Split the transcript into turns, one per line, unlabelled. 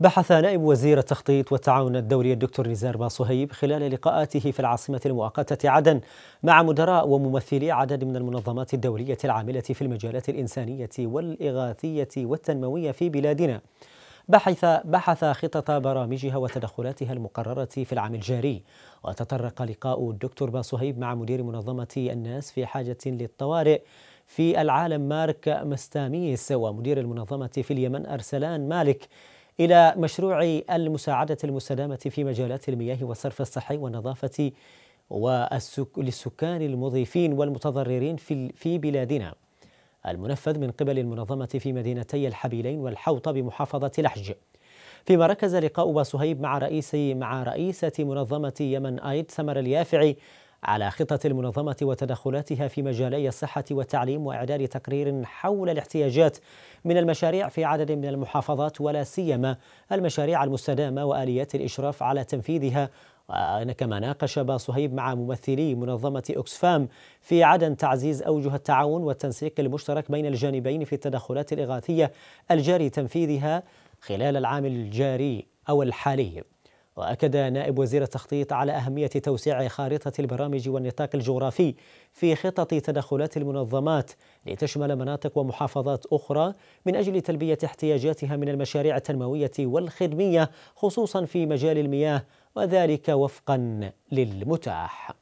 بحث نائب وزير التخطيط والتعاون الدولي الدكتور نزار باصهيب خلال لقاءاته في العاصمة المؤقتة عدن مع مدراء وممثلي عدد من المنظمات الدولية العاملة في المجالات الإنسانية والإغاثية والتنموية في بلادنا بحث بحث خطط برامجها وتدخلاتها المقررة في العام الجاري وتطرق لقاء الدكتور باصهيب مع مدير منظمة الناس في حاجة للطوارئ في العالم مارك مستاميس ومدير المنظمة في اليمن أرسلان مالك إلى مشروع المساعدة المستدامة في مجالات المياه والصرف الصحي والنظافة للسكان المضيفين والمتضررين في, في بلادنا المنفذ من قبل المنظمة في مدينتي الحبيلين والحوطة بمحافظة لحج فيما ركز لقاء صهيب مع رئيس مع رئيسة منظمة يمن آيد سمر اليافعي على خطط المنظمة وتدخلاتها في مجالي الصحة والتعليم وإعداد تقرير حول الاحتياجات من المشاريع في عدد من المحافظات ولا سيما المشاريع المستدامة وآليات الإشراف على تنفيذها كما ناقش صهيب مع ممثلي منظمة أكسفام في عدن تعزيز أوجه التعاون والتنسيق المشترك بين الجانبين في التدخلات الإغاثية الجاري تنفيذها خلال العام الجاري أو الحالي وأكد نائب وزير التخطيط على أهمية توسيع خارطة البرامج والنطاق الجغرافي في خطط تدخلات المنظمات لتشمل مناطق ومحافظات أخرى من أجل تلبية احتياجاتها من المشاريع التنموية والخدمية خصوصا في مجال المياه وذلك وفقا للمتاح